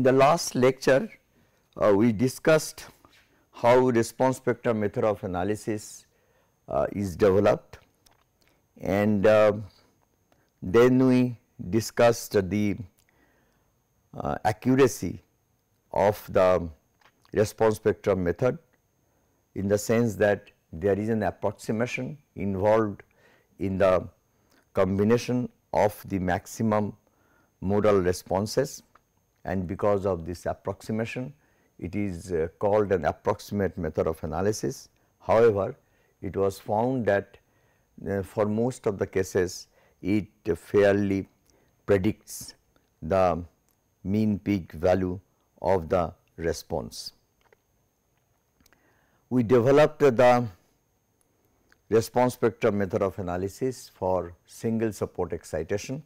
In the last lecture, uh, we discussed how response spectrum method of analysis uh, is developed and uh, then we discussed the uh, accuracy of the response spectrum method in the sense that there is an approximation involved in the combination of the maximum modal responses and because of this approximation it is uh, called an approximate method of analysis. However, it was found that uh, for most of the cases it fairly predicts the mean peak value of the response. We developed the response spectrum method of analysis for single support excitation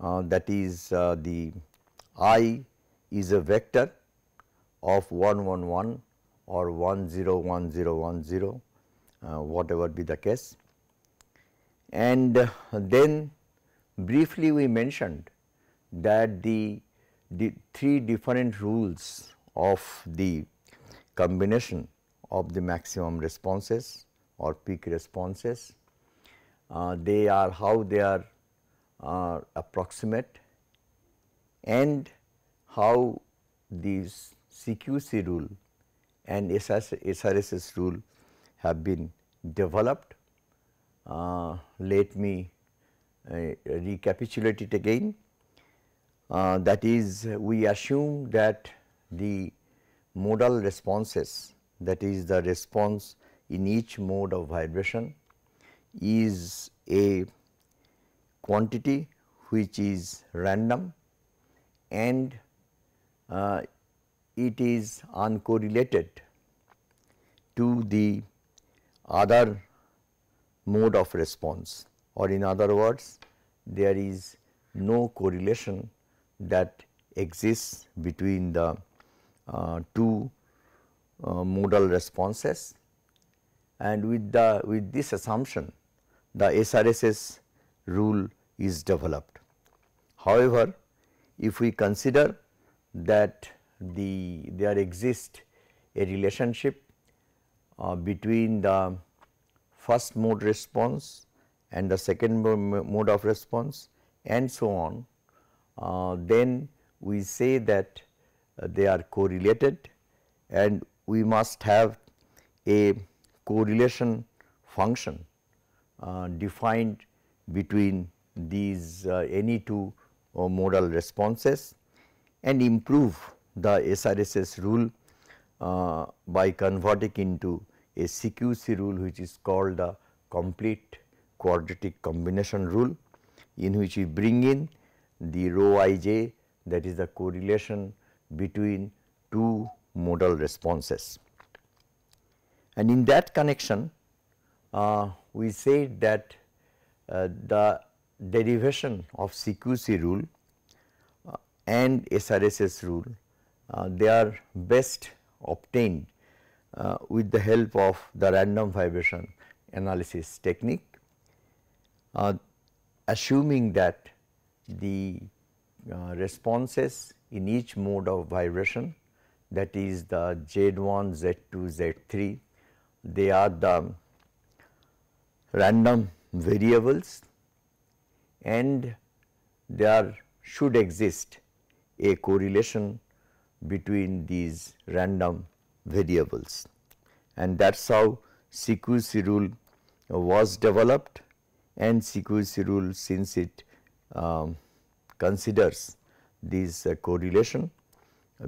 uh, that is uh, the i is a vector of 111 or 101010 uh, whatever be the case. And then briefly we mentioned that the, the three different rules of the combination of the maximum responses or peak responses. Uh, they are how they are uh, approximate and how these CQC rule and SS, SRSS rule have been developed. Uh, let me uh, recapitulate it again. Uh, that is, we assume that the modal responses, that is the response in each mode of vibration is a quantity which is random and uh, it is uncorrelated to the other mode of response or in other words there is no correlation that exists between the uh, two uh, modal responses and with the with this assumption the SRSS rule is developed. However, if we consider that the there exists a relationship uh, between the first mode response and the second mode of response and so on, uh, then we say that uh, they are correlated and we must have a correlation function uh, defined between these uh, any two or modal responses and improve the SRSS rule uh, by converting into a CQC rule which is called the complete quadratic combination rule in which we bring in the rho ij that is the correlation between two modal responses. And in that connection uh, we said that uh, the derivation of CQC rule uh, and SRSS rule, uh, they are best obtained uh, with the help of the random vibration analysis technique, uh, assuming that the uh, responses in each mode of vibration that is the Z1, Z2, Z3, they are the random variables and there should exist a correlation between these random variables and that is how CQC rule was developed and CQC rule since it um, considers these uh, correlation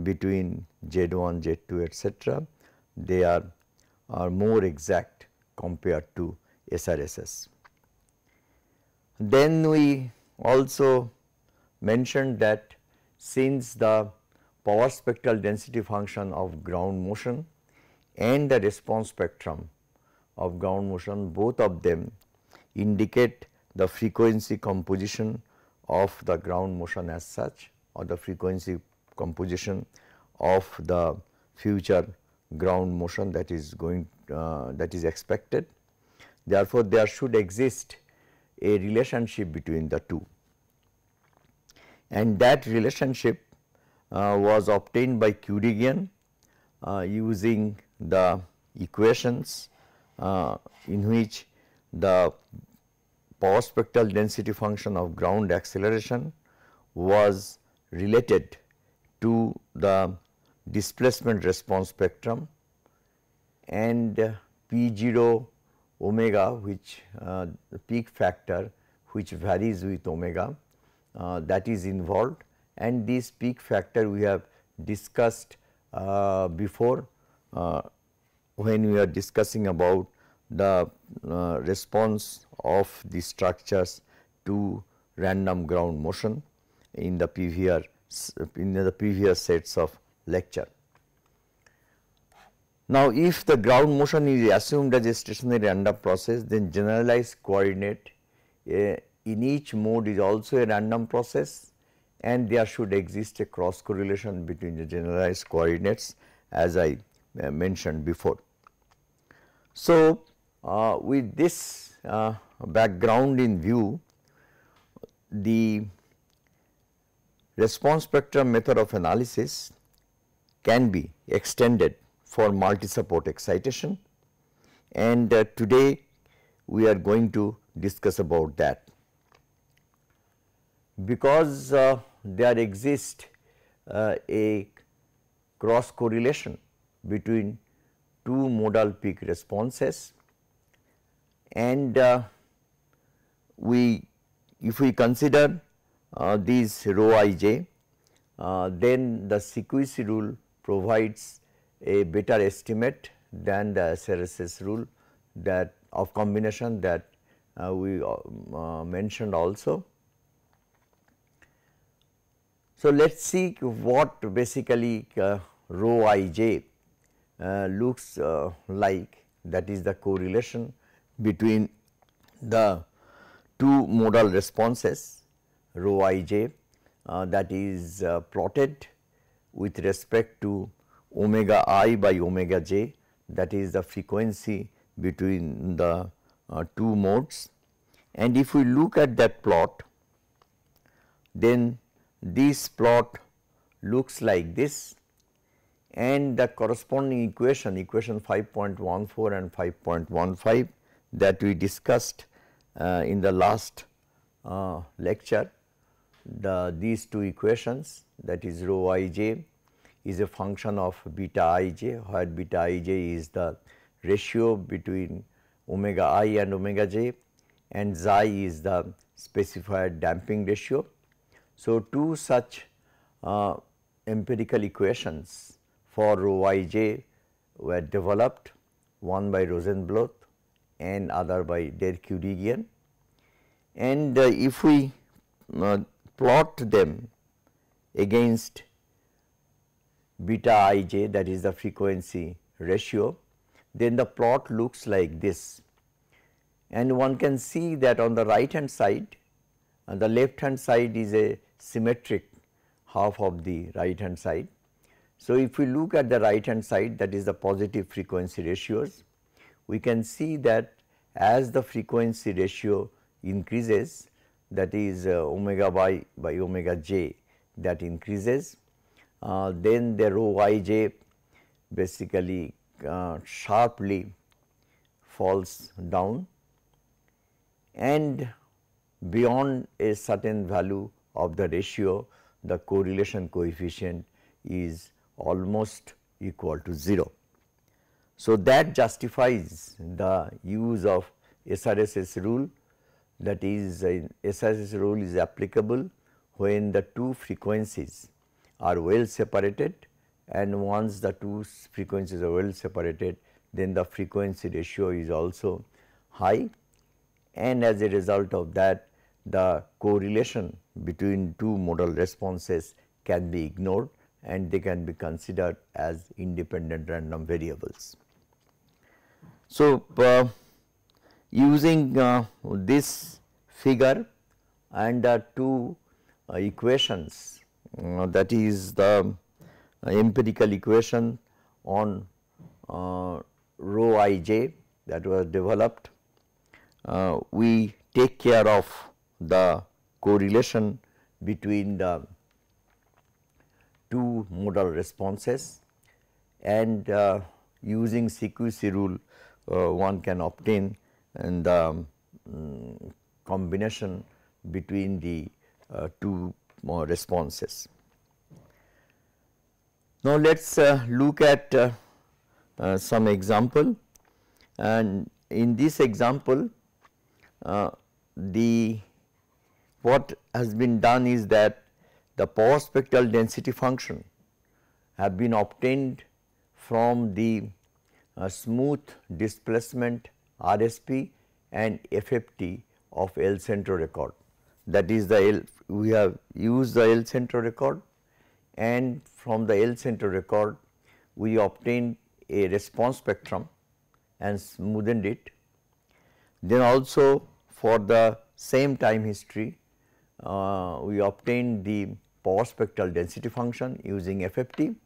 between Z1, Z2 etc. they are, are more exact compared to SRSS. Then we also mentioned that since the power spectral density function of ground motion and the response spectrum of ground motion both of them indicate the frequency composition of the ground motion as such or the frequency composition of the future ground motion that is going uh, that is expected. Therefore, there should exist a relationship between the two and that relationship uh, was obtained by Curigian uh, using the equations uh, in which the power spectral density function of ground acceleration was related to the displacement response spectrum and P 0 omega which uh, peak factor which varies with omega uh, that is involved and this peak factor we have discussed uh, before uh, when we are discussing about the uh, response of the structures to random ground motion in the previous in the previous sets of lecture. Now, if the ground motion is assumed as a stationary random process, then generalized coordinate uh, in each mode is also a random process and there should exist a cross correlation between the generalized coordinates as I uh, mentioned before. So, uh, with this uh, background in view, the response spectrum method of analysis can be extended for multi-support excitation and uh, today we are going to discuss about that. Because uh, there exists uh, a cross correlation between two modal peak responses and uh, we if we consider uh, these rho ij uh, then the sequence rule provides a better estimate than the SRSS rule that of combination that uh, we uh, uh mentioned also. So, let us see what basically uh, rho ij uh, looks uh, like that is the correlation between the two modal responses rho ij that is plotted with respect to omega i by omega j that is the frequency between the uh, two modes. And if we look at that plot, then this plot looks like this and the corresponding equation, equation 5.14 and 5.15 that we discussed uh, in the last uh, lecture, the, these two equations that is rho ij is a function of beta ij where beta ij is the ratio between omega i and omega j and xi is the specified damping ratio. So, two such uh, empirical equations for rho ij were developed one by Rosenbluth and other by Der Curigian. And uh, if we uh, plot them against beta ij that is the frequency ratio, then the plot looks like this. And one can see that on the right hand side and the left hand side is a symmetric half of the right hand side. So, if we look at the right hand side that is the positive frequency ratios, we can see that as the frequency ratio increases that is uh, omega by by omega j that increases uh, then the rho IJ basically uh, sharply falls down and beyond a certain value of the ratio the correlation coefficient is almost equal to 0. So, that justifies the use of SRSS rule that is SRSS rule is applicable when the two frequencies are well separated and once the two frequencies are well separated then the frequency ratio is also high and as a result of that the correlation between two modal responses can be ignored and they can be considered as independent random variables. So, uh, using uh, this figure and the two uh, equations uh, that is the empirical equation on uh, rho ij that was developed. Uh, we take care of the correlation between the two modal responses and uh, using CQC rule uh, one can obtain the um, combination between the uh, two more responses. Now, let us uh, look at uh, uh, some example and in this example uh, the what has been done is that the power spectral density function have been obtained from the uh, smooth displacement RSP and FFT of L centro record that is the L, we have used the L center record and from the L center record we obtained a response spectrum and smoothened it. Then also for the same time history uh, we obtained the power spectral density function using FFT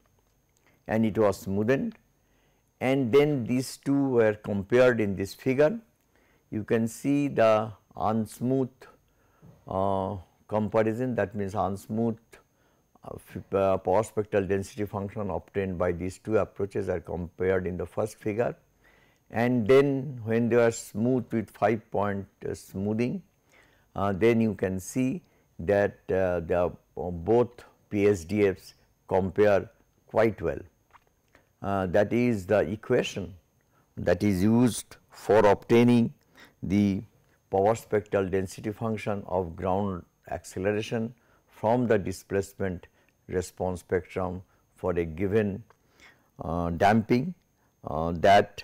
and it was smoothened and then these two were compared in this figure. You can see the unsmooth uh, comparison that means unsmooth uh, uh power spectral density function obtained by these two approaches are compared in the first figure and then when they are smooth with 5 point uh, smoothing uh, then you can see that uh, the both PSDFs compare quite well. that is the equation that is used for obtaining the power spectral density function of ground acceleration from the displacement response spectrum for a given uh, damping uh, that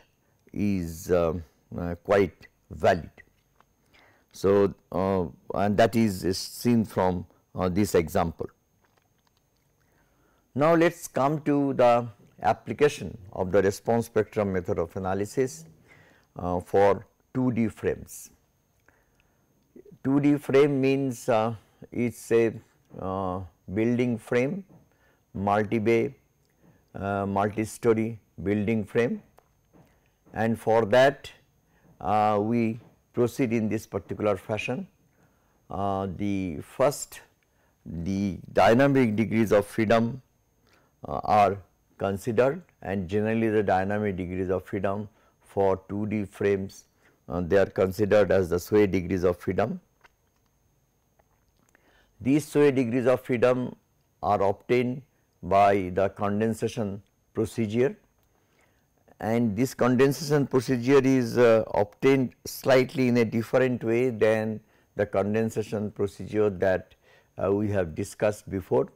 is um, uh, quite valid. So, uh, and that is, seen from uh, this example. Now, let us come to the application of the response spectrum method of analysis uh, for 2D frames. 2D frame means uh, it's a uh, building frame, multi-bay, uh, multi-story building frame and for that uh, we proceed in this particular fashion. Uh, the first the dynamic degrees of freedom uh, are considered and generally the dynamic degrees of freedom for 2D frames they are considered as the sway degrees of freedom. These two degrees of freedom are obtained by the condensation procedure and this condensation procedure is uh, obtained slightly in a different way than the condensation procedure that uh, we have discussed before.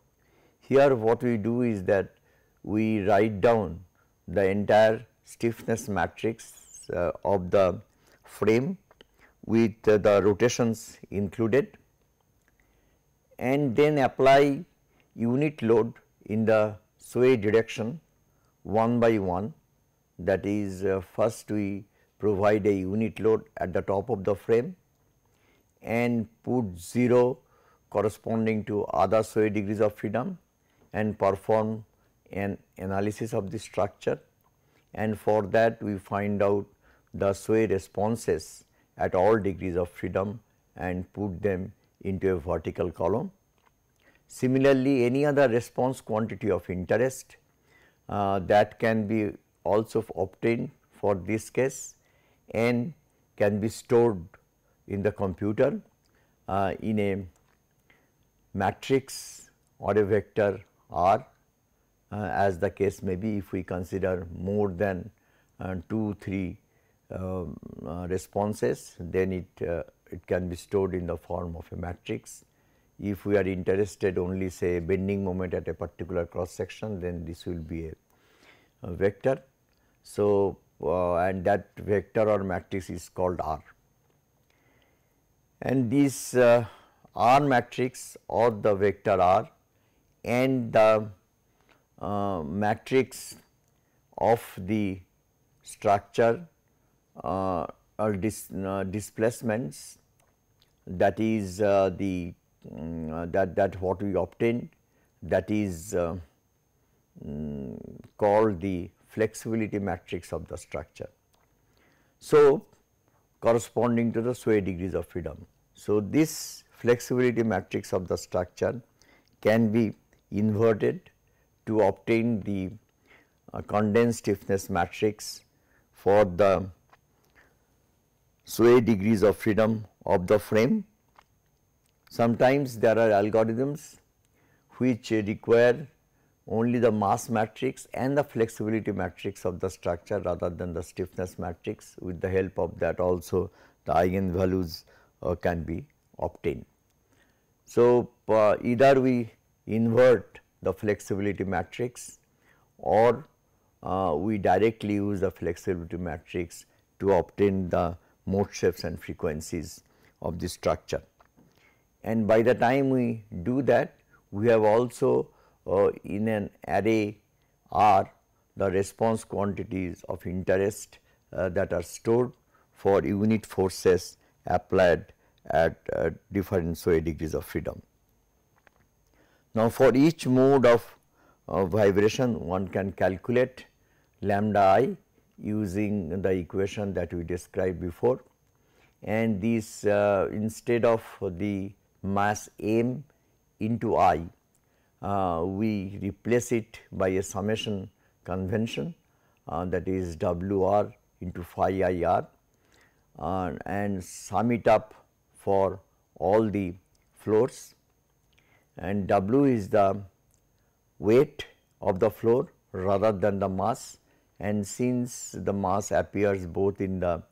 Here what we do is that we write down the entire stiffness matrix uh, of the frame with uh, the rotations included and then apply unit load in the sway direction one by one that is uh, first we provide a unit load at the top of the frame and put 0 corresponding to other sway degrees of freedom and perform an analysis of the structure and for that we find out the sway responses at all degrees of freedom and put them into a vertical column. Similarly, any other response quantity of interest uh, that can be also obtained for this case and can be stored in the computer uh, in a matrix or a vector R uh, as the case may be if we consider more than uh, 2, 3 um, uh, responses then it uh, it can be stored in the form of a matrix. If we are interested only say bending moment at a particular cross section then this will be a, a vector. So, uh, and that vector or matrix is called R. And this uh, R matrix or the vector R and the uh, matrix of the structure uh, or dis, uh, displacements that is uh, the um, that that what we obtain that is um, called the flexibility matrix of the structure. So, corresponding to the sway degrees of freedom. So, this flexibility matrix of the structure can be inverted to obtain the uh, condensed stiffness matrix for the sway degrees of freedom of the frame. Sometimes there are algorithms which require only the mass matrix and the flexibility matrix of the structure rather than the stiffness matrix with the help of that also the eigenvalues uh, can be obtained. So, uh, either we invert the flexibility matrix or uh, we directly use the flexibility matrix to obtain the mode shifts and frequencies of the structure. And by the time we do that, we have also uh, in an array R the response quantities of interest uh, that are stored for unit forces applied at uh, different degrees of freedom. Now, for each mode of uh, vibration one can calculate lambda i using the equation that we described before and these uh, instead of the mass m into i uh, we replace it by a summation convention uh, that is w r into phi i r uh, and sum it up for all the floors and w is the weight of the floor rather than the mass and since the mass appears both in the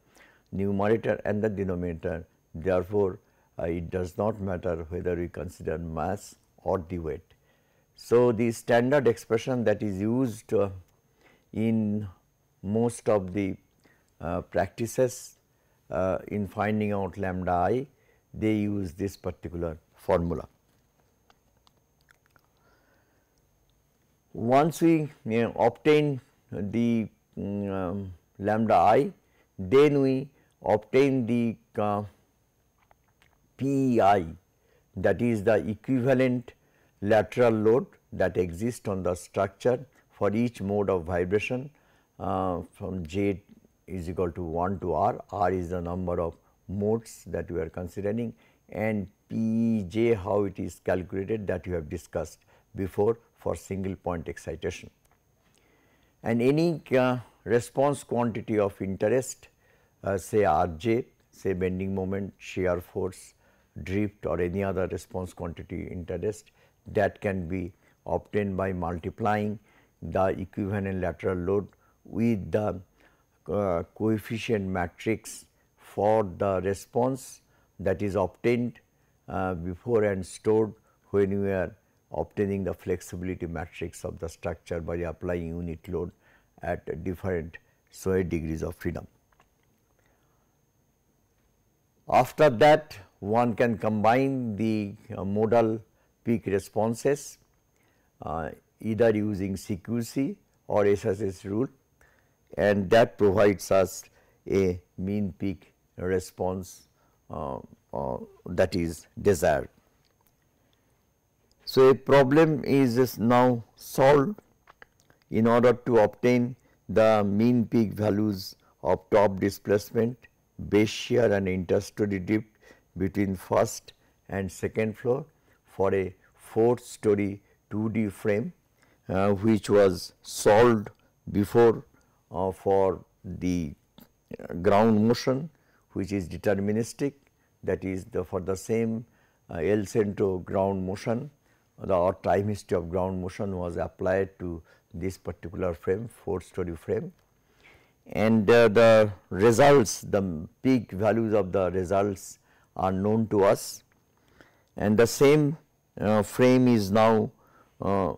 numerator and the denominator therefore uh, it does not matter whether we consider mass or the weight. So, the standard expression that is used uh, in most of the uh, practices uh, in finding out lambda i they use this particular formula. Once we you know, obtain the mm, um, lambda i, then we obtain the uh, PEI that is the equivalent lateral load that exists on the structure for each mode of vibration uh, from J is equal to 1 to R, R is the number of modes that we are considering and PEJ how it is calculated that you have discussed before for single point excitation and any uh, response quantity of interest uh, say Rj, say bending moment, shear force, drift or any other response quantity interest that can be obtained by multiplying the equivalent lateral load with the uh, coefficient matrix for the response that is obtained uh, before and stored when you are obtaining the flexibility matrix of the structure by applying unit load at different sway degrees of freedom. After that one can combine the uh, modal peak responses uh, either using CQC or SSS rule and that provides us a mean peak response uh, uh that is desired. So, a problem is now solved in order to obtain the mean peak values of top displacement, base shear and interstory dip between first and second floor for a 4 story 2D frame uh, which was solved before uh, for the uh, ground motion which is deterministic that is the for the same uh, El Centro ground motion the or time history of ground motion was applied to this particular frame, 4 story frame. And uh, the results, the peak values of the results are known to us. And the same uh, frame is now uh,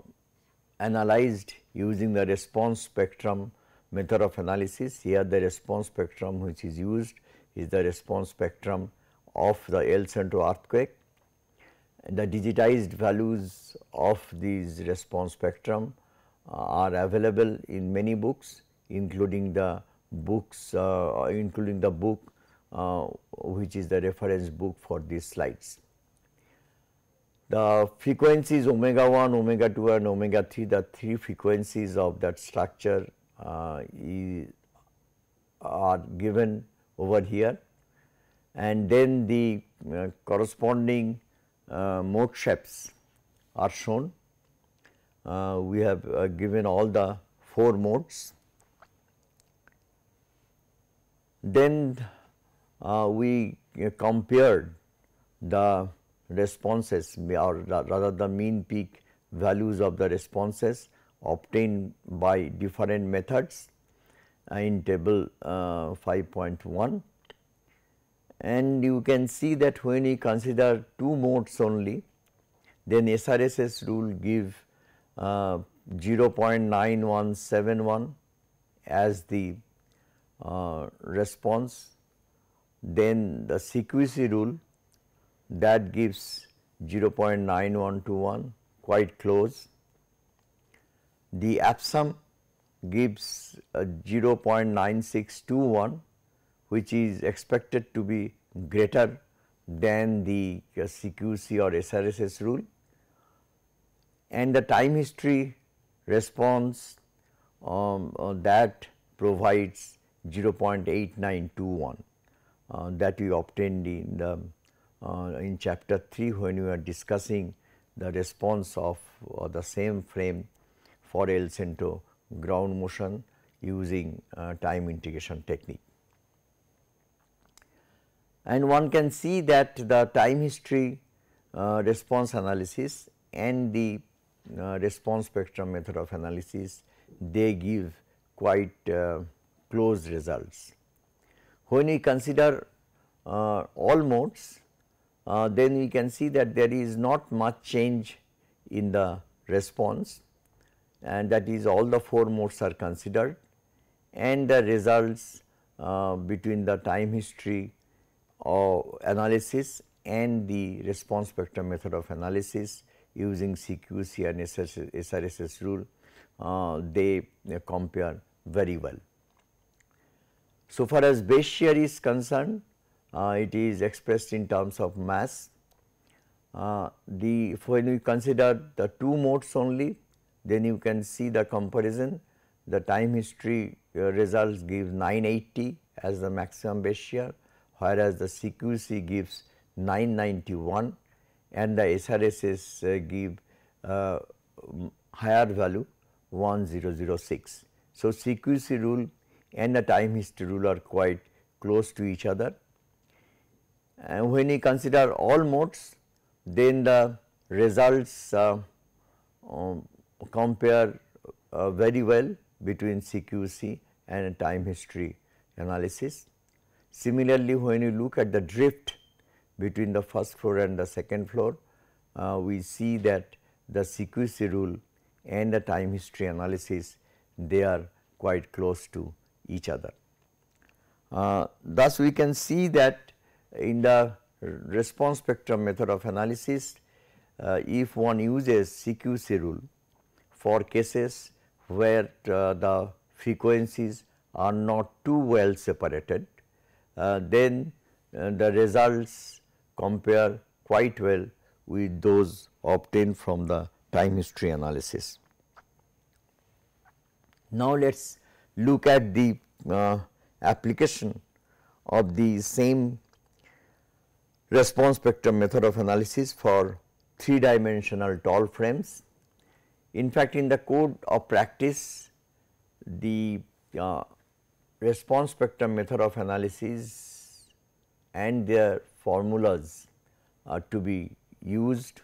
analyzed using the response spectrum method of analysis. Here the response spectrum which is used is the response spectrum of the El Centro earthquake the digitized values of these response spectrum uh, are available in many books including the books uh, including the book uh, which is the reference book for these slides. The frequencies omega 1, omega 2 and omega 3 the three frequencies of that structure uh, is, are given over here and then the uh, corresponding uh, mode shapes are shown. Uh, we have uh, given all the four modes. Then we compared the responses or rather the mean peak values of the responses obtained by different methods in table uh, 5.1 and you can see that when we consider two modes only then SRSS rule give uh, 0.9171 as the uh, response then the CQC rule that gives 0.9121 quite close. The APSOM gives uh, 0.9621 which is expected to be greater than the CQC uh, or SRSS rule and the time history response um, uh, that provides 0.8921 uh, that we obtained in the uh, in chapter 3 when we are discussing the response of uh, the same frame for El Centro ground motion using uh, time integration technique and one can see that the time history uh, response analysis and the uh, response spectrum method of analysis they give quite uh, close results. When we consider uh, all modes uh, then we can see that there is not much change in the response and that is all the four modes are considered and the results uh, between the time history of analysis and the response spectrum method of analysis using CQC and SRSS rule, uh, they compare very well. So far as base shear is concerned, uh, it is expressed in terms of mass. Uh, the when we consider the two modes only, then you can see the comparison. The time history uh, results give 980 as the maximum base shear whereas the CQC gives 991 and the SRSS uh, give uh, mm, higher value 1006. So, CQC rule and the time history rule are quite close to each other. And when we consider all modes, then the results uh, um, compare uh, very well between CQC and time history analysis. Similarly, when you look at the drift between the first floor and the second floor, uh, we see that the CQC rule and the time history analysis, they are quite close to each other. Uh, thus, we can see that in the response spectrum method of analysis, uh, if one uses CQC rule for cases where uh, the frequencies are not too well separated, uh, then uh, the results compare quite well with those obtained from the time history analysis. Now, let us look at the uh, application of the same response spectrum method of analysis for three dimensional tall frames. In fact, in the code of practice the uh, response spectrum method of analysis and their formulas are to be used.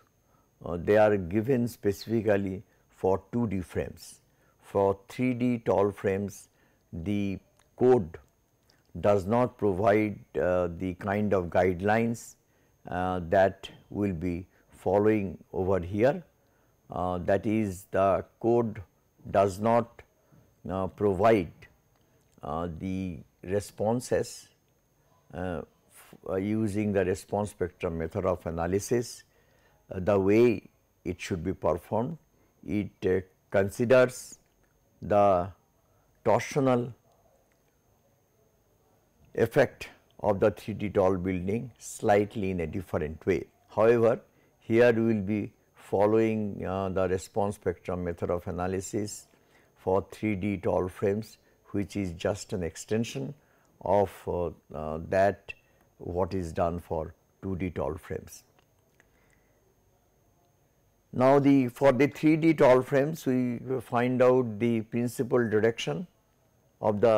Uh, they are given specifically for 2D frames. For 3D tall frames, the code does not provide uh, the kind of guidelines uh, that will be following over here. Uh, that is the code does not uh, provide uh, the responses uh, uh, using the response spectrum method of analysis, the way it should be performed, it considers the torsional effect of the 3D tall building slightly in a different way. However, here we will be following uh, the response spectrum method of analysis for 3D tall frames which is just an extension of uh, uh, that what is done for 2D tall frames. Now, the for the 3D tall frames we find out the principal direction of the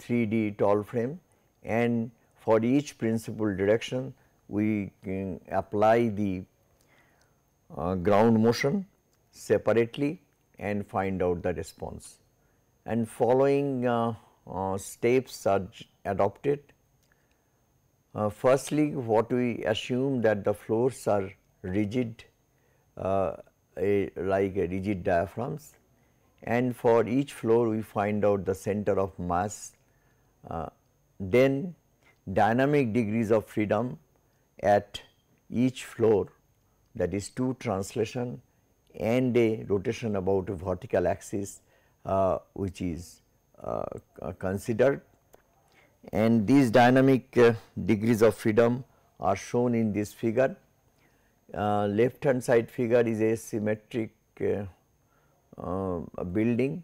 3D tall frame and for each principal direction we can apply the uh, ground motion separately and find out the response and following uh, uh, steps are adopted. Uh, firstly, what we assume that the floors are rigid uh, a, like a rigid diaphragms and for each floor we find out the center of mass. Uh, then dynamic degrees of freedom at each floor that is two translation and a rotation about a vertical axis uh, which is uh, uh, considered and these dynamic degrees of freedom are shown in this figure. left hand side figure is a symmetric building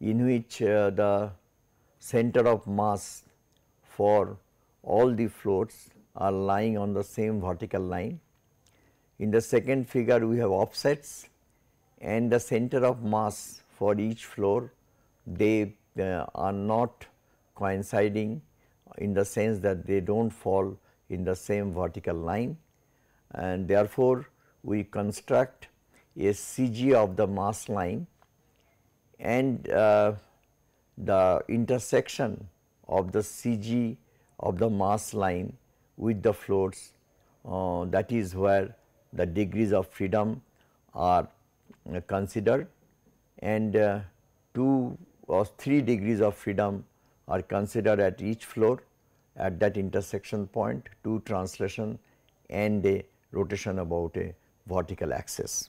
in which the center of mass for all the floats are lying on the same vertical line. In the second figure we have offsets and the center of mass for each floor, they uh, are not coinciding in the sense that they do not fall in the same vertical line and therefore, we construct a CG of the mass line and uh, the intersection of the CG of the mass line with the floors—that uh, that is where the degrees of freedom are uh, considered and uh, 2 or 3 degrees of freedom are considered at each floor at that intersection point, 2 translation and a rotation about a vertical axis.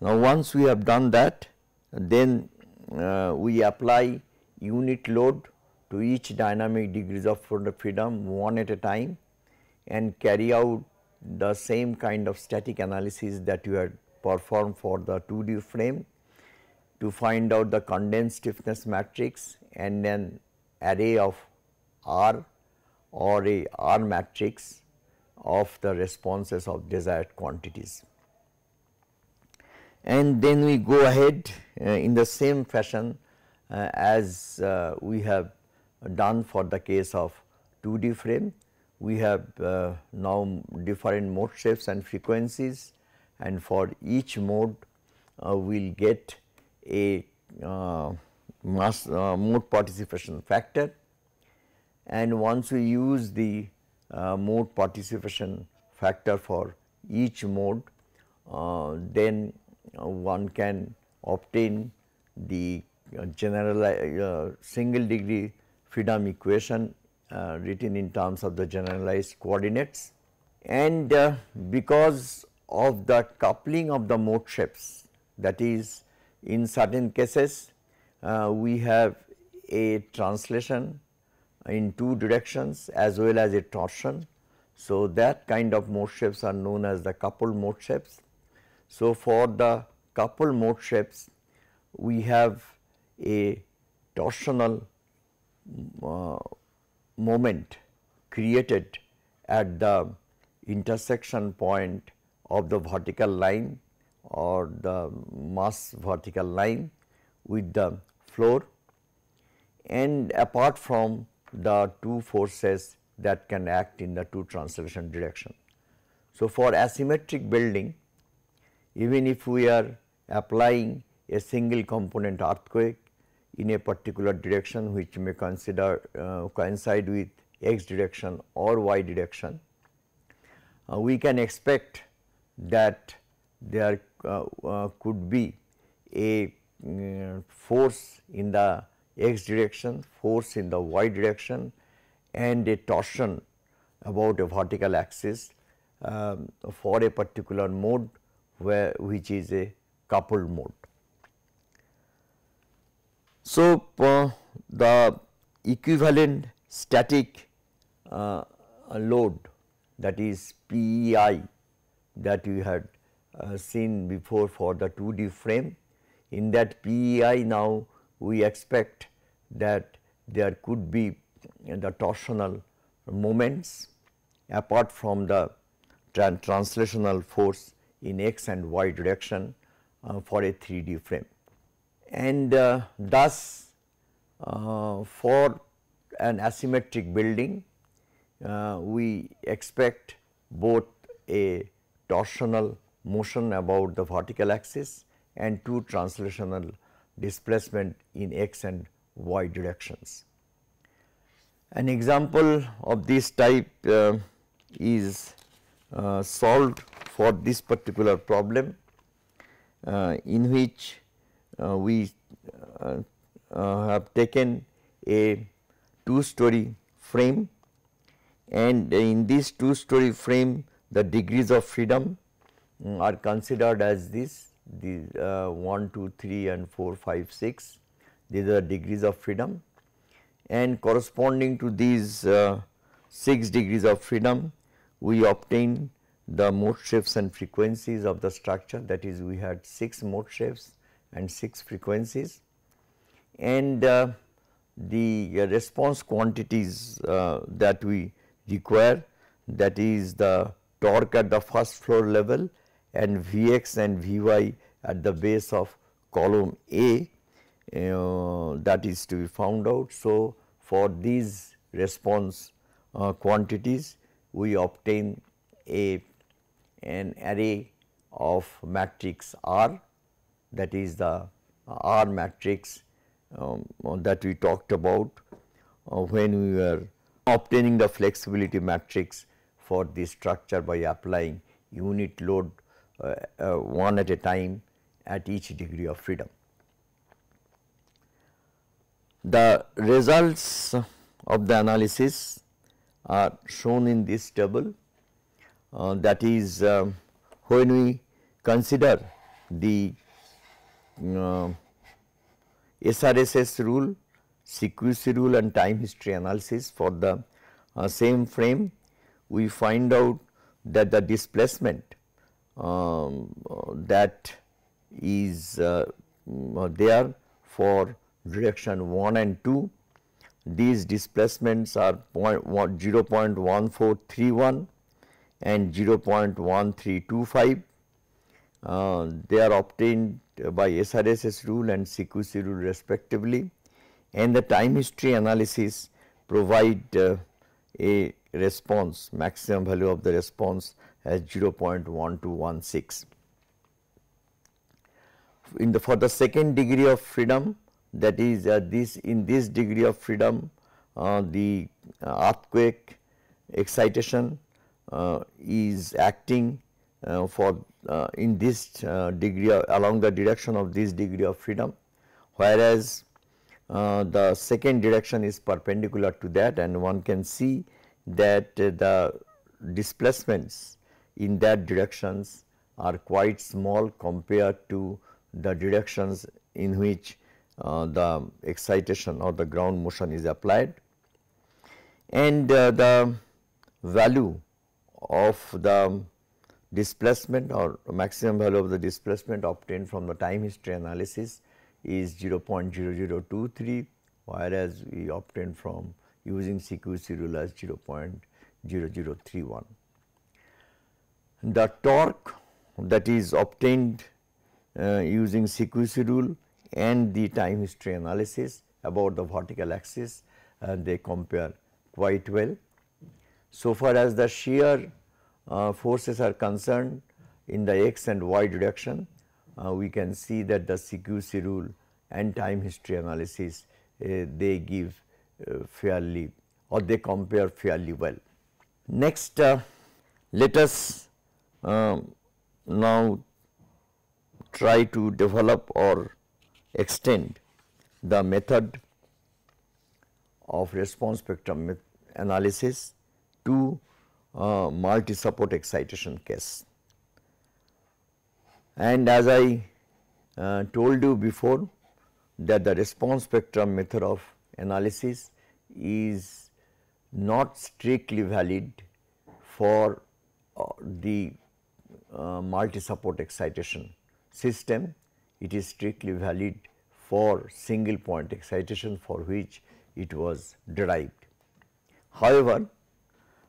Now, once we have done that, then uh, we apply unit load to each dynamic degrees of freedom one at a time and carry out the same kind of static analysis that you had performed for the 2D frame to find out the condensed stiffness matrix and an array of R or a R matrix of the responses of desired quantities. And then we go ahead uh, in the same fashion uh, as uh, we have done for the case of 2D frame. We have uh, now defined mode shapes and frequencies and for each mode uh, we will get a uh, mass uh, mode participation factor and once we use the uh, mode participation factor for each mode uh, then uh, one can obtain the general single degree freedom equation written in terms of the generalized coordinates and because of the coupling of the mode shapes that is in certain cases uh, we have a translation in two directions as well as a torsion. So, that kind of mode shapes are known as the coupled mode shapes. So, for the coupled mode shapes we have a torsional uh, moment created at the intersection point of the vertical line or the mass vertical line with the floor and apart from the two forces that can act in the two translation direction. So, for asymmetric building even if we are applying a single component earthquake in a particular direction which may consider uh, coincide with x direction or y direction, uh, we can expect that there uh, uh, could be a uh, force in the x direction, force in the y direction and a torsion about a vertical axis um, for a particular mode where which is a coupled mode. So, uh, the equivalent static uh, load that is PEI that we had uh, seen before for the 2D frame. In that PEI now we expect that there could be the torsional moments apart from the translational force in x and y direction uh, for a 3D frame. And uh, thus uh, for an asymmetric building uh, we expect both a torsional motion about the vertical axis and two translational displacement in x and y directions. An example of this type uh, is uh, solved for this particular problem uh, in which uh, we uh, uh, have taken a two story frame and in this two story frame the degrees of freedom um, are considered as this, these uh, 1, 2, 3 and 4, 5, 6, these are degrees of freedom and corresponding to these uh, 6 degrees of freedom, we obtain the mode shifts and frequencies of the structure that is we had 6 mode shifts and 6 frequencies and uh, the response quantities uh, that we require that is the torque at the first floor level and Vx and Vy at the base of column A uh, that is to be found out. So, for these response uh, quantities we obtain a an array of matrix R that is the R matrix um, that we talked about uh, when we were obtaining the flexibility matrix for this structure by applying unit load uh, uh, one at a time at each degree of freedom. The results of the analysis are shown in this table uh, that is uh, when we consider the SRSS uh, rule, CQC rule and time history analysis for the uh, same frame we find out that the displacement um, that is uh, mm, there for direction 1 and 2. These displacements are 0 0.1431 and 0 0.1325. Uh, they are obtained by SRSS rule and CQC rule respectively and the time history analysis provide uh, a response maximum value of the response as 0.1216. In the for the second degree of freedom that is uh, this in this degree of freedom uh, the uh, earthquake excitation uh, is acting uh, for uh, in this degree of, along the direction of this degree of freedom whereas the second direction is perpendicular to that and one can see that uh, the displacements in that directions are quite small compared to the directions in which uh, the excitation or the ground motion is applied and uh, the value of the displacement or maximum value of the displacement obtained from the time history analysis is 0.0023 whereas we obtained from using CQC rule as 0.0031. The torque that is obtained uh, using CQC rule and the time history analysis about the vertical axis uh, they compare quite well. So far as the shear uh, forces are concerned in the x and y direction, uh, we can see that the CQC rule and time history analysis uh, they give fairly or they compare fairly well. Next, uh, let us um, now try to develop or extend the method of response spectrum analysis to uh, multi-support excitation case. And as I uh, told you before that the response spectrum method of analysis is not strictly valid for uh, the uh, multi-support excitation system. It is strictly valid for single point excitation for which it was derived. However,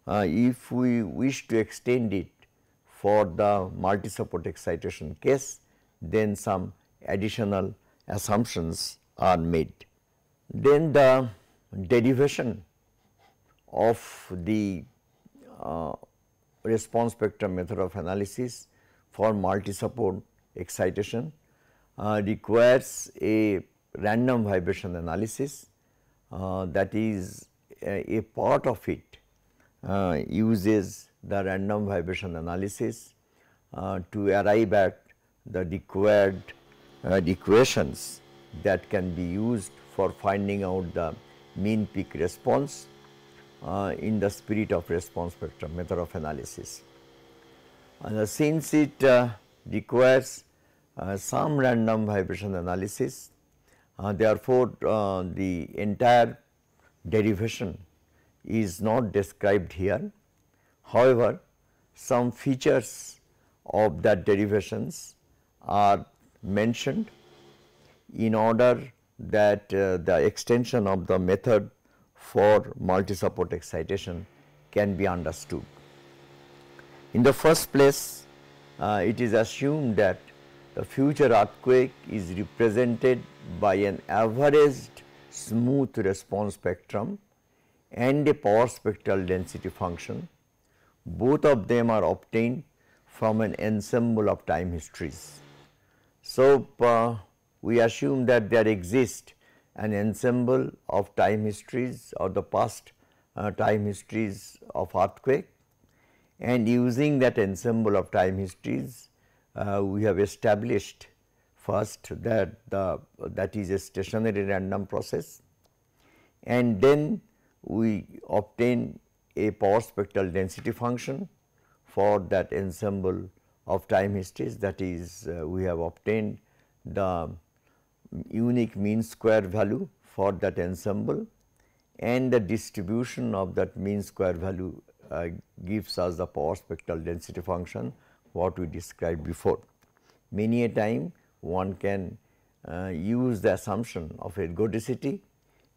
uh, if we wish to extend it for the multi-support excitation case, then some additional assumptions are made. Then the derivation of the uh, response spectrum method of analysis for multi-support excitation uh, requires a random vibration analysis uh, that is a, a part of it uh, uses the random vibration analysis uh, to arrive at the required uh, equations that can be used for finding out the mean peak response uh, in the spirit of response spectrum method of analysis. And uh, since it uh, requires uh, some random vibration analysis, uh, therefore, uh, the entire derivation is not described here. However, some features of that derivations are mentioned in order that uh, the extension of the method for multi-support excitation can be understood. In the first place, uh, it is assumed that the future earthquake is represented by an averaged smooth response spectrum and a power spectral density function. Both of them are obtained from an ensemble of time histories. So, uh, we assume that there exists an ensemble of time histories or the past uh, time histories of earthquake and using that ensemble of time histories uh, we have established first that the that is a stationary random process and then we obtain a power spectral density function for that ensemble of time histories that is uh, we have obtained the unique mean square value for that ensemble and the distribution of that mean square value uh, gives us the power spectral density function what we described before. Many a time one can uh, use the assumption of ergodicity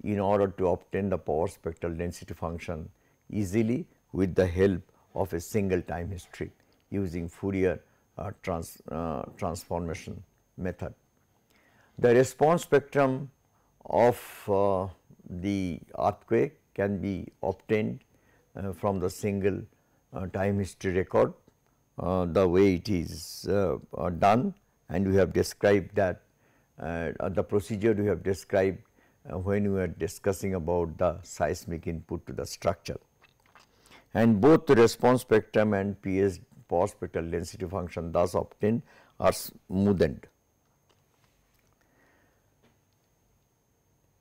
in order to obtain the power spectral density function easily with the help of a single time history using Fourier uh, trans, uh, transformation method. The response spectrum of uh, the earthquake can be obtained uh, from the single uh, time history record uh, the way it is uh, uh, done and we have described that the procedure we have described when we are discussing about the seismic input to the structure. And both the response spectrum and PS power spectral density function thus obtained are smoothened.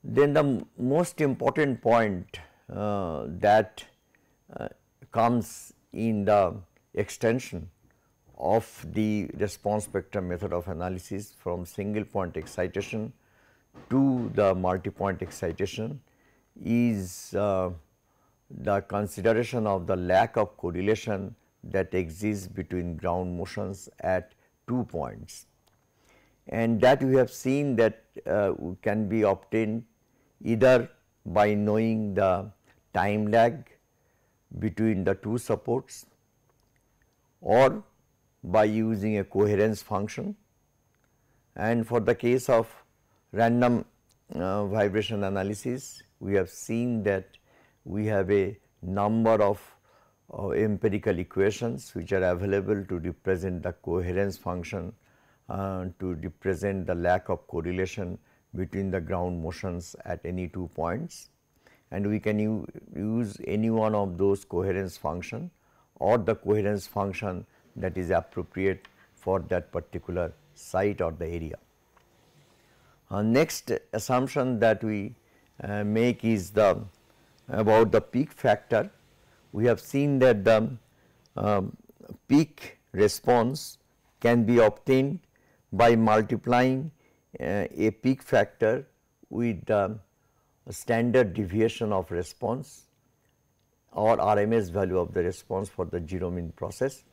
Then the most important point uh, that uh, comes in the extension of the response spectrum method of analysis from single point excitation to the multi-point excitation is uh, the consideration of the lack of correlation that exists between ground motions at two points. And that we have seen that uh, can be obtained either by knowing the time lag between the two supports or by using a coherence function and for the case of random uh, vibration analysis we have seen that we have a number of uh, empirical equations which are available to represent the coherence function uh, to represent the lack of correlation between the ground motions at any two points and we can use any one of those coherence function or the coherence function that is appropriate for that particular site or the area. Uh, next assumption that we uh, make is the about the peak factor. We have seen that the um, peak response can be obtained by multiplying uh, a peak factor with um, standard deviation of response or RMS value of the response for the zero mean process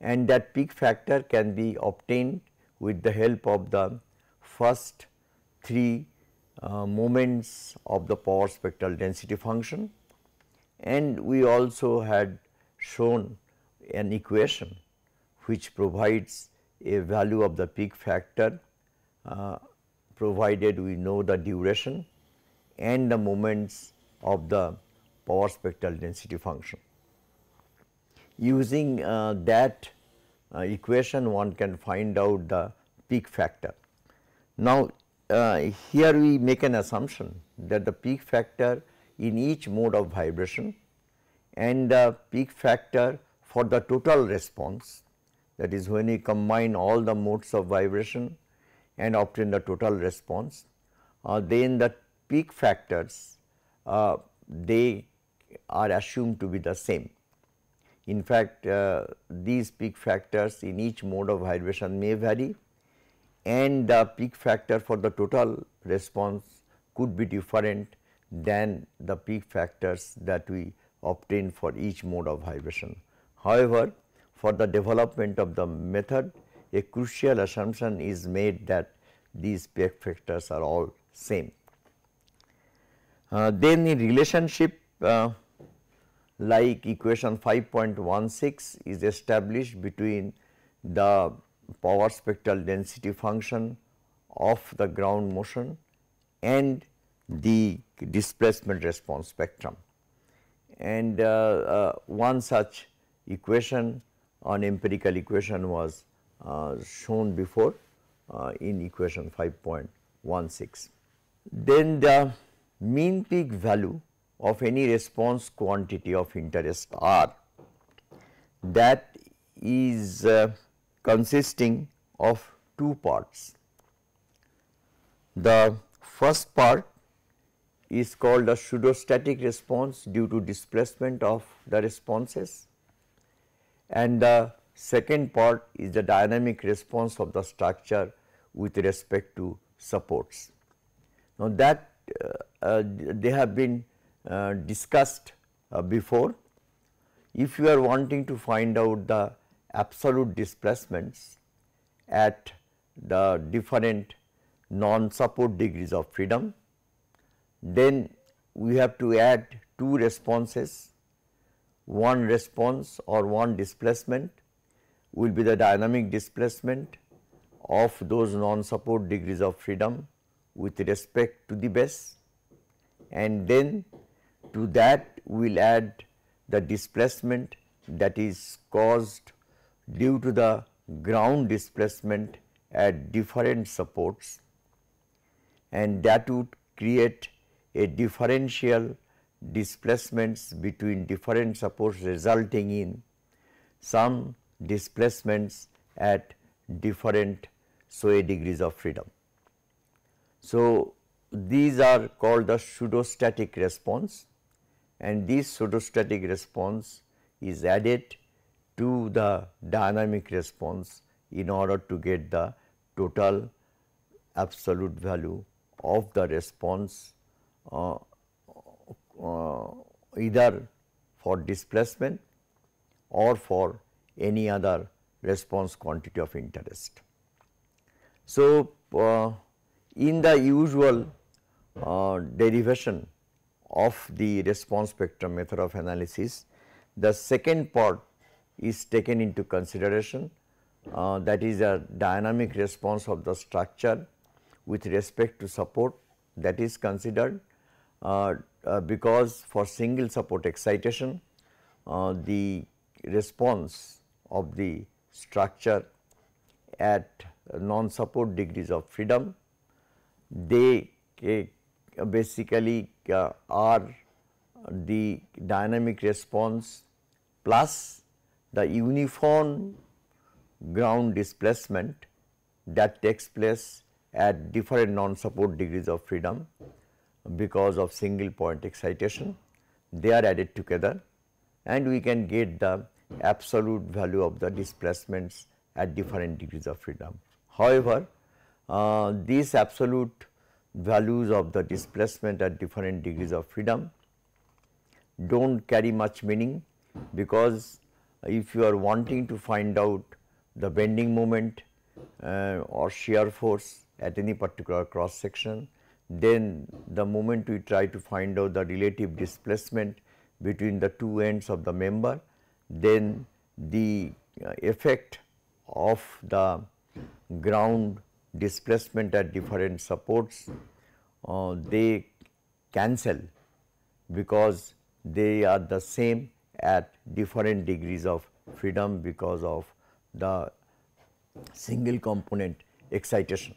and that peak factor can be obtained with the help of the first three uh, moments of the power spectral density function and we also had shown an equation which provides a value of the peak factor uh, provided we know the duration and the moments of the power spectral density function. Using uh, that uh, equation one can find out the peak factor. Now, uh, here we make an assumption that the peak factor in each mode of vibration and the peak factor for the total response that is when you combine all the modes of vibration and obtain the total response. Uh, then the peak factors uh, they are assumed to be the same. In fact, uh, these peak factors in each mode of vibration may vary and the peak factor for the total response could be different than the peak factors that we obtain for each mode of vibration. However, for the development of the method, a crucial assumption is made that these factors are all same. Uh, then in relationship uh, like equation 5.16 is established between the power spectral density function of the ground motion and the displacement response spectrum. And uh, uh one such equation, an empirical equation was uh, shown before uh, in equation 5.16. Then the mean peak value of any response quantity of interest R that is uh, consisting of two parts. The first part is called the pseudostatic response due to displacement of the responses and the Second part is the dynamic response of the structure with respect to supports. Now, that uh, uh, they have been uh, discussed uh, before. If you are wanting to find out the absolute displacements at the different non-support degrees of freedom, then we have to add two responses, one response or one displacement will be the dynamic displacement of those non-support degrees of freedom with respect to the base and then to that we will add the displacement that is caused due to the ground displacement at different supports and that would create a differential displacements between different supports resulting in some displacements at different Sway degrees of freedom. So, these are called the pseudostatic response and this pseudostatic response is added to the dynamic response in order to get the total absolute value of the response uh, uh, either for displacement or for any other response quantity of interest. So, uh, in the usual uh, derivation of the response spectrum method of analysis, the second part is taken into consideration uh, that is a dynamic response of the structure with respect to support that is considered uh, uh, because for single support excitation uh, the response of the structure at non-support degrees of freedom. They eh, basically uh, are the dynamic response plus the uniform ground displacement that takes place at different non-support degrees of freedom because of single point excitation. They are added together and we can get the absolute value of the displacements at different degrees of freedom. However, uh, these absolute values of the displacement at different degrees of freedom do not carry much meaning because if you are wanting to find out the bending moment uh, or shear force at any particular cross section, then the moment we try to find out the relative displacement between the two ends of the member, then the uh, effect of the ground displacement at different supports uh, they cancel because they are the same at different degrees of freedom because of the single component excitation.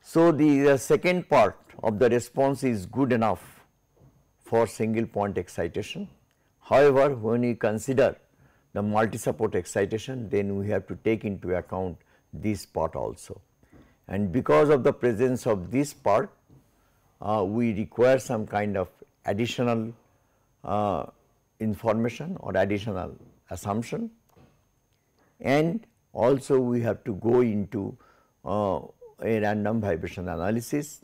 So, the second part of the response is good enough for single point excitation However, when we consider the multi-support excitation, then we have to take into account this part also. And because of the presence of this part, uh, we require some kind of additional uh, information or additional assumption. And also we have to go into uh, a random vibration analysis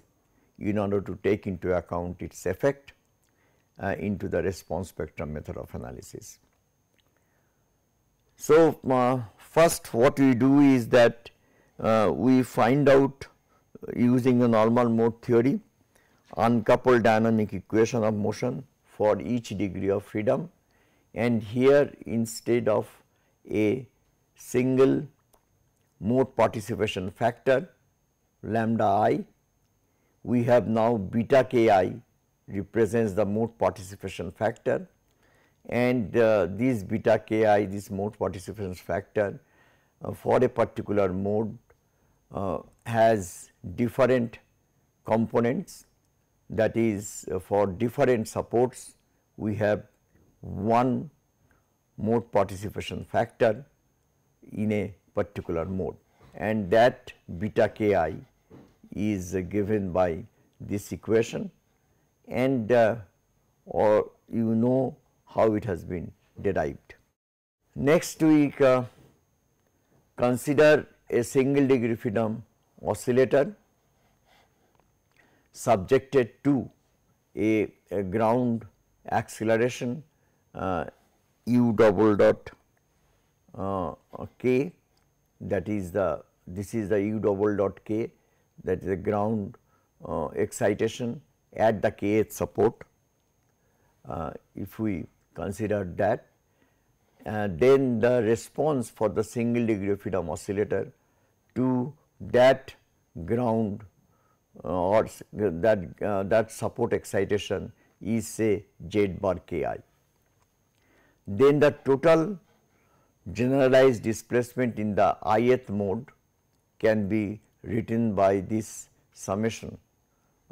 in order to take into account its effect uh, into the response spectrum method of analysis. So, uh, first what we do is that uh, we find out using the normal mode theory uncoupled dynamic equation of motion for each degree of freedom and here instead of a single mode participation factor lambda i we have now beta k i represents the mode participation factor and uh, beta ki this mode participation factor uh, for a particular mode uh, has different components that is uh, for different supports we have one mode participation factor in a particular mode and that beta ki is given by this equation and uh, or you know how it has been derived. Next we uh, consider a single degree freedom oscillator subjected to a, a ground acceleration uh, u double dot uh, k that is the this is the u double dot k that is the ground uh, excitation at the kth support uh, if we consider that uh, then the response for the single degree of freedom oscillator to that ground uh, or that uh, that support excitation is say z bar ki. Then the total generalized displacement in the ith mode can be written by this summation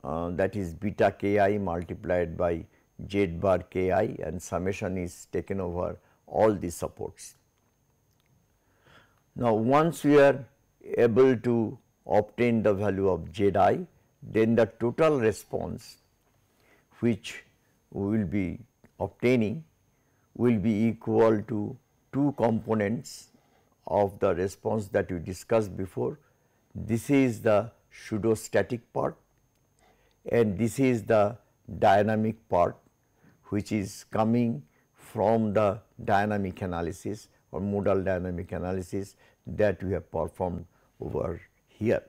uh, that is beta ki multiplied by z bar ki and summation is taken over all the supports. Now, once we are able to obtain the value of zi, then the total response which we will be obtaining will be equal to two components of the response that we discussed before. This is the pseudo-static part and this is the dynamic part which is coming from the dynamic analysis or modal dynamic analysis that we have performed over here.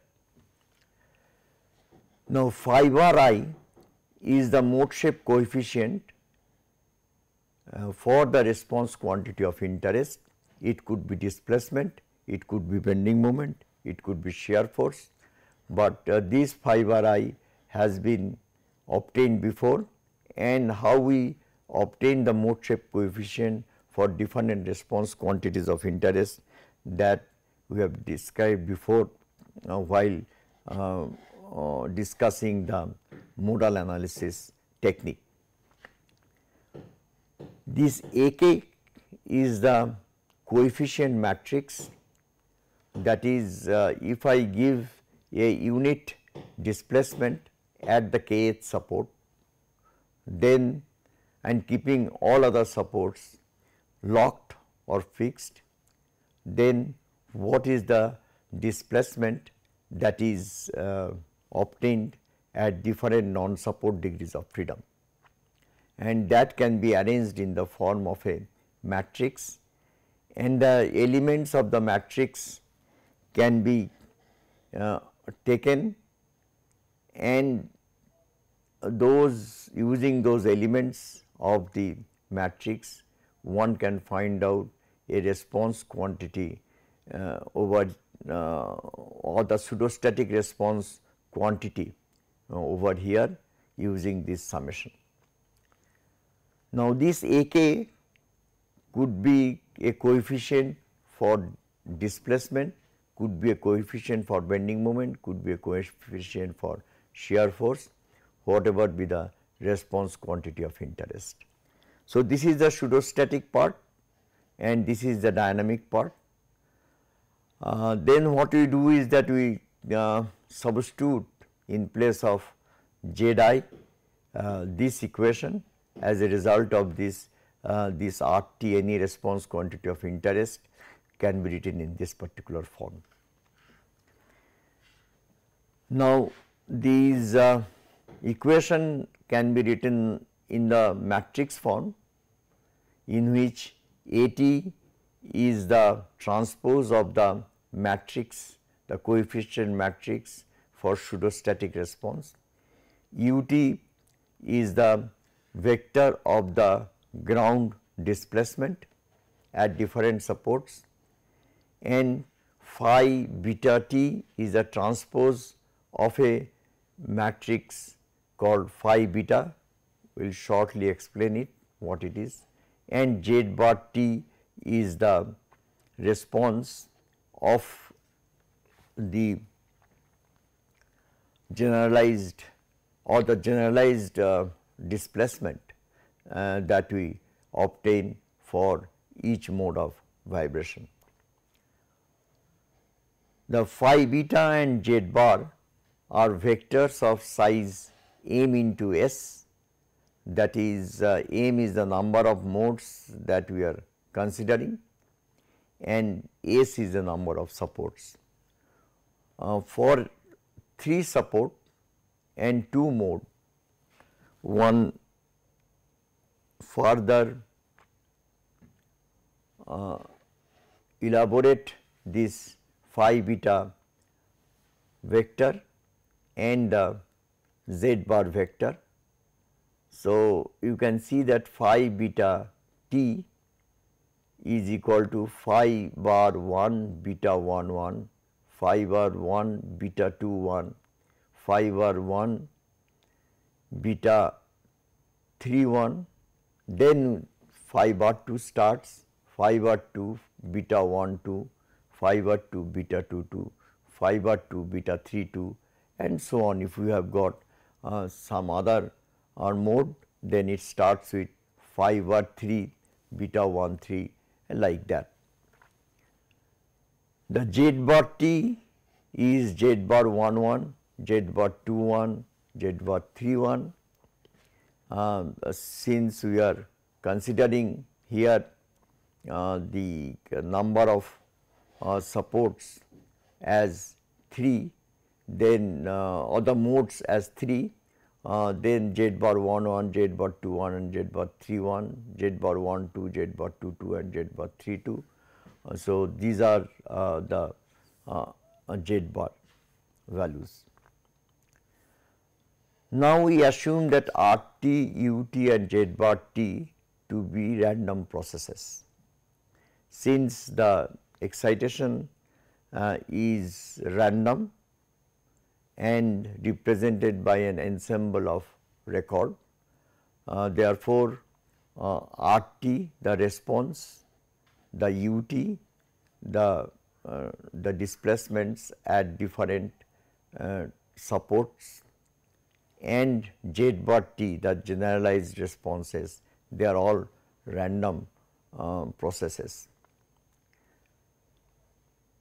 Now, fiber i is the mode shape coefficient uh, for the response quantity of interest. It could be displacement, it could be bending moment, it could be shear force, but uh, this Ri. i has been obtained before and how we obtain the mode shape coefficient for different response quantities of interest that we have described before uh, while uh, uh, discussing the modal analysis technique. This AK is the coefficient matrix that is uh, if I give a unit displacement at the kth support then and keeping all other supports locked or fixed then what is the displacement that is uh, obtained at different non-support degrees of freedom and that can be arranged in the form of a matrix and the elements of the matrix can be uh, taken and those using those elements of the matrix one can find out a response quantity uh, over uh, or the pseudostatic response quantity uh, over here using this summation. Now, this AK could be a coefficient for displacement, could be a coefficient for bending moment, could be a coefficient for shear force, whatever be the response quantity of interest. So, this is the pseudostatic part and this is the dynamic part. Uh, then what we do is that we uh, substitute in place of Zi uh, this equation as a result of this uh, this RT any response quantity of interest can be written in this particular form. Now, these uh, equation can be written in the matrix form in which AT is the transpose of the matrix, the coefficient matrix for pseudostatic response. UT is the vector of the ground displacement at different supports and phi beta t is the transpose of a matrix called phi beta, we will shortly explain it what it is and z bar t is the response of the generalized or the generalized uh, displacement uh, that we obtain for each mode of vibration. The phi beta and z bar are vectors of size m into s that is uh, m is the number of modes that we are considering and s is the number of supports. Uh, for 3 support and 2 mode, one further uh, elaborate this phi beta vector and the z bar vector. So, you can see that phi beta t is equal to phi bar 1 beta 1 1, phi bar 1 beta 2 1, phi bar 1 beta 3 1, then phi bar 2 starts, phi bar 2 beta 1 2, phi bar 2 beta 2 2, phi bar 2 beta 3 2, and so on. If you have got uh, some other or mode, then it starts with 5 or 3 beta 1 3 like that. The z bar t is z bar 1 1, z bar 2 1, z bar 3 1. Uh, since we are considering here uh, the number of uh, supports as 3 then uh, other modes as 3, uh, then z bar 1 1, z bar 2 1 and z bar 3 1, z bar 1 2, z bar 2 2 and z bar 3 2. Uh, so, these are uh, the uh, uh, z bar values. Now, we assume that R t, u t and z bar t to be random processes. Since the excitation is random and represented by an ensemble of record. Uh, therefore, uh, RT the response, the UT the, uh, the displacements at different uh, supports and Z bar T the generalized responses they are all random uh, processes.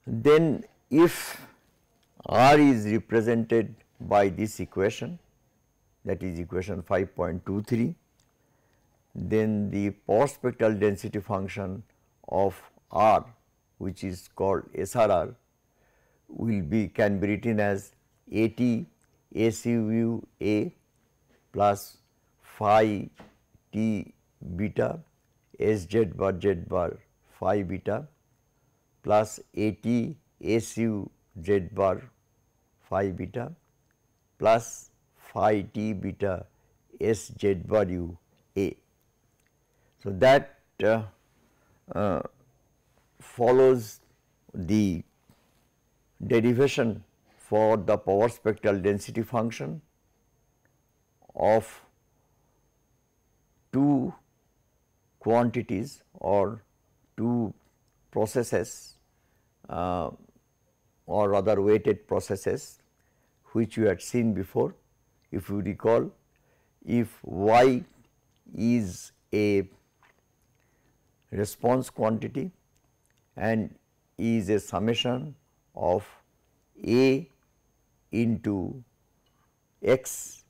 Then if R is represented by this equation that is equation 5.23 then the power spectral density function of R which is called SRR will be can be written as AT ACU A plus phi T beta S z bar z bar phi beta plus AT ACU z bar phi beta plus phi t beta s z bar u a. So, that uh, uh, follows the derivation for the power spectral density function of two quantities or two processes uh, or rather weighted processes which you had seen before. If you recall, if y is a response quantity and is a summation of a into x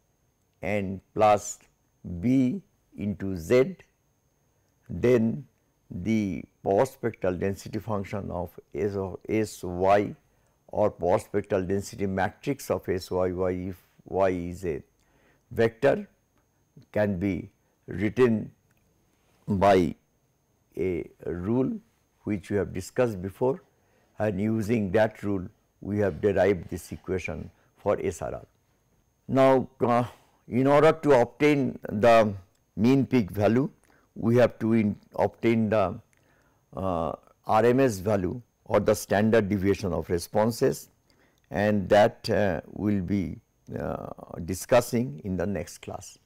and plus b into z, then the power spectral density function of S of S y or post spectral density matrix of SYY if Y is a vector can be written by a rule which we have discussed before and using that rule we have derived this equation for SRR. Now, uh, in order to obtain the mean peak value, we have to obtain the uh, RMS value or the standard deviation of responses and that uh, we will be uh, discussing in the next class.